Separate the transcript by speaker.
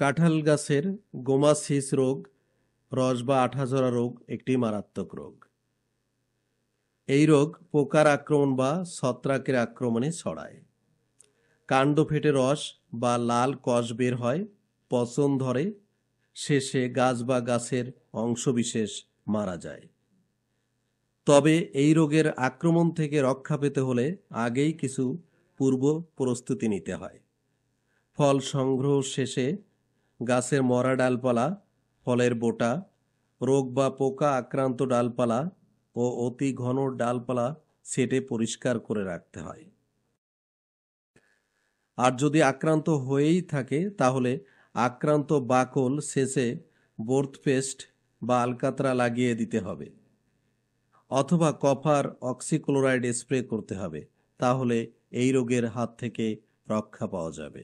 Speaker 1: কাঁঠাল গাছের গোমাসিস রোগ রস বা আঠাঝরা রোগ একটি মারাত্মক রোগ এই রোগ পোকার আক্রমণ বা ছত্রাকের আক্রমণে ছড়ায় কাণ্ড ফেটে রস বা লাল কষ বের হয় পচন ধরে শেষে গাছ বা গাছের অংশবিশেষ মারা যায় তবে এই রোগের আক্রমণ থেকে রক্ষা পেতে হলে আগেই কিছু পূর্ব প্রস্তুতি নিতে হয় ফল সংগ্রহ শেষে গাছের মরা ডালপালা ফলের বোটা রোগ বা পোকা আক্রান্ত ডালপালা ও অতি ঘন ডালপালা সেটে পরিষ্কার করে রাখতে হয় আর যদি আক্রান্ত হয়েই থাকে তাহলে আক্রান্ত বাকল শেষে বোর্থপেস্ট বা আলকাতরা লাগিয়ে দিতে হবে অথবা কফার অক্সিক্লোরাইড স্প্রে করতে হবে তাহলে এই রোগের হাত থেকে রক্ষা পাওয়া যাবে